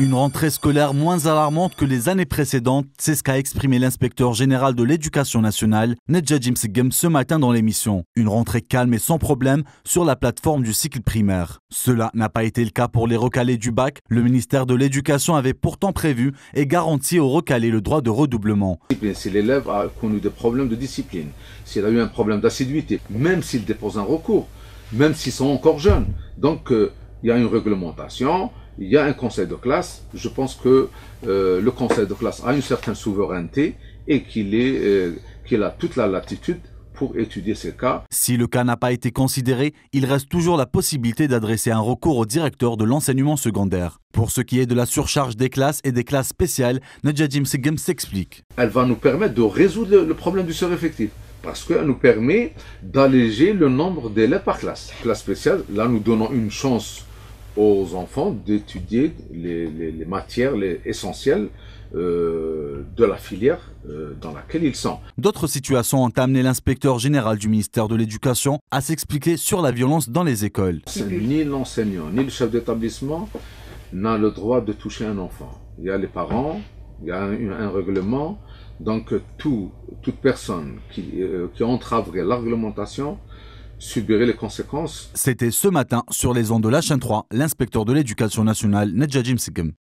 Une rentrée scolaire moins alarmante que les années précédentes, c'est ce qu'a exprimé l'inspecteur général de l'éducation nationale, Nedja Jimsigem, ce matin dans l'émission. Une rentrée calme et sans problème sur la plateforme du cycle primaire. Cela n'a pas été le cas pour les recalés du bac. Le ministère de l'Éducation avait pourtant prévu et garanti aux recalés le droit de redoublement. Eh si l'élève a connu des problèmes de discipline, s'il a eu un problème d'assiduité, même s'il dépose un recours, même s'ils sont encore jeunes. Donc, euh, il y a une réglementation, il y a un conseil de classe. Je pense que euh, le conseil de classe a une certaine souveraineté et euh, qu'il a toute la latitude pour étudier ces cas. Si le cas n'a pas été considéré, il reste toujours la possibilité d'adresser un recours au directeur de l'enseignement secondaire. Pour ce qui est de la surcharge des classes et des classes spéciales, Nadja Segem s'explique. Elle va nous permettre de résoudre le problème du sur-effectif parce qu'elle nous permet d'alléger le nombre d'élèves par classe. Classe spéciale, là nous donnons une chance aux enfants d'étudier les, matières essentielles euh, de la filière euh, dans laquelle ils sont. D'autres situations ont amené l'inspecteur général du ministère de l'Éducation à s'expliquer sur la violence dans les écoles. Ni l'enseignant, ni le chef d'établissement n'a le droit de toucher un enfant. Il y a les parents, il y a un, règlement. Donc tout, toute personne qui, euh, qui entraverait la réglementation les conséquences. C'était ce matin sur les ondes de la chaîne 3, l'inspecteur de l'éducation nationale Jim Sigem.